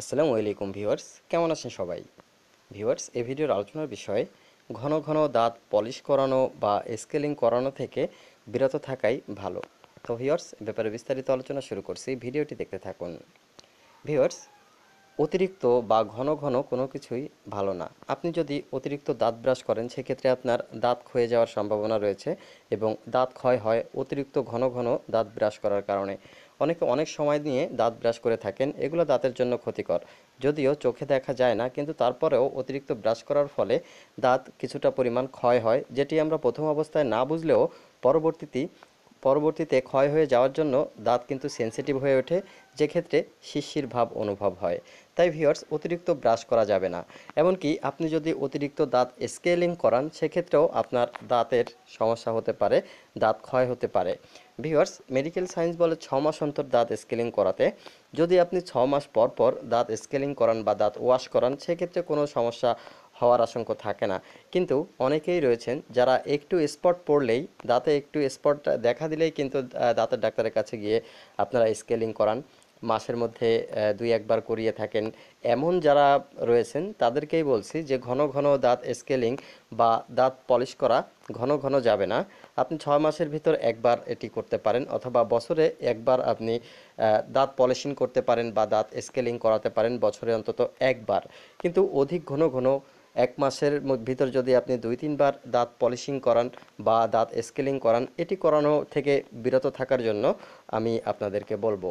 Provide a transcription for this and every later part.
আসসালামু আলাইকুম ভিউয়ার্স কেমন আছেন সবাই ভিউয়ার্স এই ভিডিওর আলোচনার বিষয় ঘন ঘন দাঁত পলিশ করানো বা স্কেলিং করানো থেকে বিরত থাকাই ভালো তো ভিউয়ার্স ব্যাপারে বিস্তারিত আলোচনা শুরু করছি ভিডিওটি দেখতে থাকুন ভিউয়ার্স অতিরিক্ত বা ঘন ঘন কোনো কিছুই ভালো না আপনি যদি অতিরিক্ত দাঁত ব্রাশ করেন সেক্ষেত্রে আপনার দাঁত ক্ষয়ে যাওয়ার সম্ভাবনা রয়েছে এবং দাঁত ক্ষয় হয় অতিরিক্ত ঘন ঘন দাঁত ব্রাশ করার কারণে অনেকে অনেক সময় নিয়ে দাঁত ব্রাশ করে থাকেন এগুলো দাঁতের জন্য ক্ষতিকর যদিও চোখে দেখা যায় না কিন্তু তারপরেও অতিরিক্ত ব্রাশ করার ফলে দাঁত কিছুটা পরিমাণ ক্ষয় হয় যেটি আমরা প্রথম অবস্থায় না বুঝলেও পরবর্তীতে পরবর্তীতে ক্ষয় হয়ে যাওয়ার জন্য দাঁত কিন্তু সেন্সিটিভ হয়ে ওঠে যেক্ষেত্রে শিশির ভাব অনুভব হয় তাই ভিওর্স অতিরিক্ত ব্রাশ করা যাবে না এমনকি আপনি যদি অতিরিক্ত দাঁত স্কেলিং করান সেক্ষেত্রেও আপনার দাঁতের সমস্যা হতে পারে দাঁত ক্ষয় হতে পারে ভিওর্স মেডিকেল সায়েন্স বলে ছ মাস অন্তর দাঁত স্কেলিং করাতে যদি আপনি ছ মাস পর পর দাঁত স্কেলিং করান বা দাঁত ওয়াশ করান সেক্ষেত্রে কোনো সমস্যা হওয়ার আশঙ্কা থাকে না কিন্তু অনেকেই রয়েছেন যারা একটু স্পট পড়লেই দাঁতে একটু স্পট দেখা দিলেই কিন্তু দাঁতের ডাক্তারের কাছে গিয়ে আপনারা স্কেলিং করান মাসের মধ্যে দুই একবার করিয়ে থাকেন এমন যারা রয়েছেন তাদেরকেই বলছি যে ঘন ঘন দাঁত স্কেলিং বা দাঁত পলিশ করা ঘন ঘন যাবে না আপনি ছয় মাসের ভিতর একবার এটি করতে পারেন অথবা বছরে একবার আপনি দাঁত পলিশিং করতে পারেন বা দাঁত স্কেলিং করাতে পারেন বছরে অন্তত একবার কিন্তু অধিক ঘন ঘন এক মাসের ভিতর যদি আপনি দুই তিনবার দাঁত পলিশিং করান বা দাঁত স্কেলিং করান এটি করানো থেকে বিরত থাকার জন্য আমি আপনাদেরকে বলবো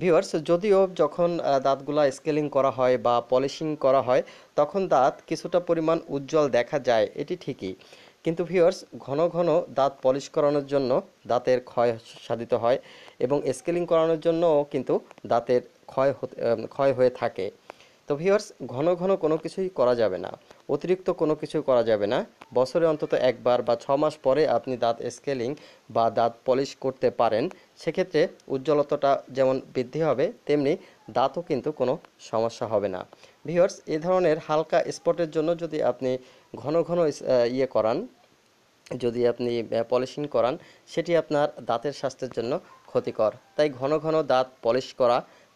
ভিউয়ার্স যদিও যখন দাঁতগুলা স্কেলিং করা হয় বা পলিশিং করা হয় তখন দাঁত কিছুটা পরিমাণ উজ্জ্বল দেখা যায় এটি ঠিকই কিন্তু ভিউয়ার্স ঘন ঘন দাঁত পলিশ করানোর জন্য দাঁতের ক্ষয় সাধিত হয় এবং স্কেলিং করানোর জন্যও কিন্তু দাঁতের ক্ষয় ক্ষয় হয়ে থাকে তো ভিউয়ার্স ঘন ঘন কোনো কিছুই করা যাবে না অতিরিক্ত কোনো কিছুই করা যাবে না বছরে অন্তত একবার বা ছ মাস পরে আপনি দাঁত স্কেলিং বা দাঁত পলিশ করতে পারেন সেক্ষেত্রে উজ্জ্বলতাটা যেমন বৃদ্ধি হবে তেমনি দাঁতও কিন্তু কোনো সমস্যা হবে না ভিউয়ার্স এ ধরনের হালকা স্পটের জন্য যদি আপনি ঘন ঘন ইয়ে করান যদি আপনি পলিশিং করান সেটি আপনার দাঁতের স্বাস্থ্যের জন্য ক্ষতিকর তাই ঘন ঘন দাঁত পলিশ করা